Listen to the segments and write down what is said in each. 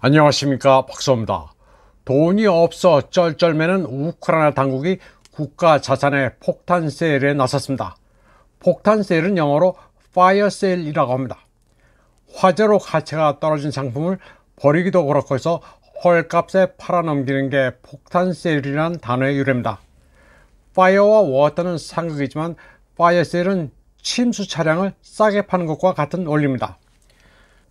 안녕하십니까 박수호입니다. 돈이 없어 쩔쩔매는 우크라이나 당국이 국가 자산의 폭탄 세일에 나섰습니다. 폭탄 세일은 영어로 파이어 세일이라고 합니다. 화재로 가치가 떨어진 상품을 버리기도 그렇고 해서 헐값에 팔아넘기는 게 폭탄 세일이란 단어의 유래입니다. 파이어와 워터는 상극이지만 파이어 세일은 침수 차량을 싸게 파는 것과 같은 원리입니다.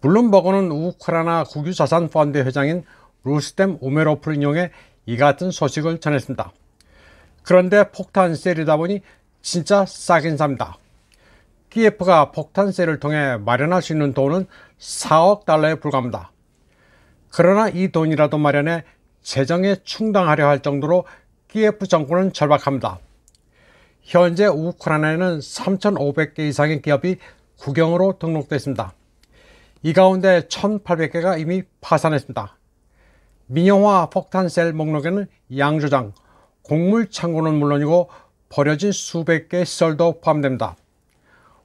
블룸버그는 우크라이나 국유자산 펀드 회장인 루스템 오메로프를이용해이 같은 소식을 전했습니다. 그런데 폭탄세일이다 보니 진짜 싸긴 삽니다. 키예프가 폭탄세를 통해 마련할 수 있는 돈은 4억 달러에 불과합니다. 그러나 이 돈이라도 마련해 재정에 충당하려 할 정도로 키예프 정권은 절박합니다. 현재 우크라이나에는 3,500개 이상의 기업이 국영으로 등록됐습니다. 이 가운데 1800개가 이미 파산했습니다. 민영화 폭탄셀 목록에는 양조장, 곡물창고는 물론이고 버려진 수백 개의 시설도 포함됩니다.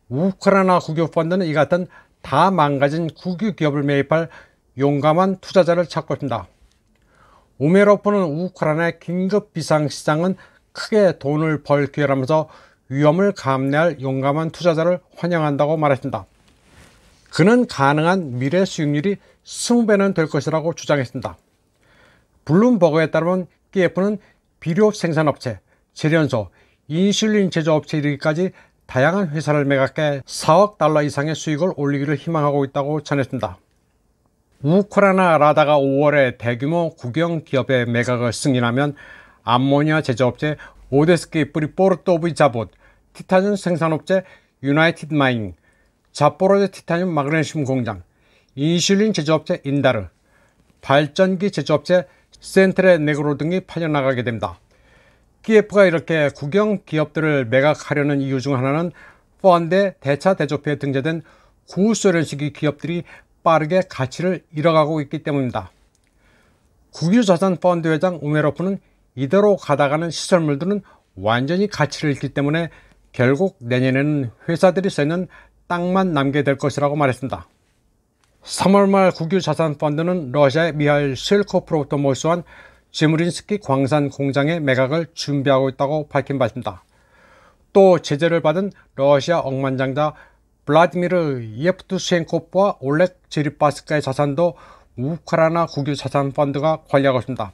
우크라이나 국유펀드는 이 같은 다 망가진 국유기업을 매입할 용감한 투자자를 찾고 있습니다. 오메로프는 우크라이나의 긴급 비상시장은 크게 돈을 벌 기회라면서 위험을 감내할 용감한 투자자를 환영한다고 말했습니다. 그는 가능한 미래 수익률이 20배는 될 것이라고 주장했습니다. 블룸버그에 따르면 KF는 비료 생산업체, 재련소 인슐린 제조업체 이르기까지 다양한 회사를 매각해 4억 달러 이상의 수익을 올리기를 희망하고 있다고 전했습니다. 우크라나 라다가 5월에 대규모 국영 기업의 매각을 승인하면 암모니아 제조업체 오데스키 프리포르토브이 자봇, 티타늄 생산업체 유나이티드 마인, 자포로제 티타늄 마그네슘 공장, 인슐린 제조업체 인다르, 발전기 제조업체 센트레 네그로 등이 팔려나가게 됩니다. KF가 이렇게 국영 기업들을 매각하려는 이유 중 하나는 펀드 대차 대조표에 등재된 구소련식 기업들이 빠르게 가치를 잃어가고 있기 때문입니다. 국유자산 펀드 회장 우메로프는 이대로 가다가는 시설물들은 완전히 가치를 잃기 때문에 결국 내년에는 회사들이 쓰는 땅만 남게 될 것이라고 말했습니다. 3월 말 국유자산펀드는 러시아의 미하일 실코프로부터 몰수한 지무린스키 광산 공장의 매각을 준비하고 있다고 밝힌 바 있습니다. 또 제재를 받은 러시아 억만장자 블라디미르 예프투시엔코프와 올렉 제리바스카의 자산도 우크라이나 국유자산펀드가 관리하고 있습니다.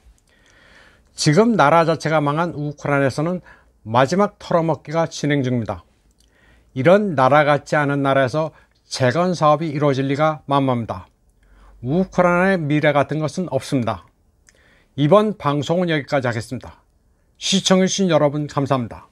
지금 나라 자체가 망한 우크라이나에서는 마지막 털어먹기가 진행 중입니다. 이런 나라 같지 않은 나라에서 재건 사업이 이루어질 리가 만만합니다. 우크라이나의 미래 같은 것은 없습니다. 이번 방송은 여기까지 하겠습니다. 시청해주신 여러분 감사합니다.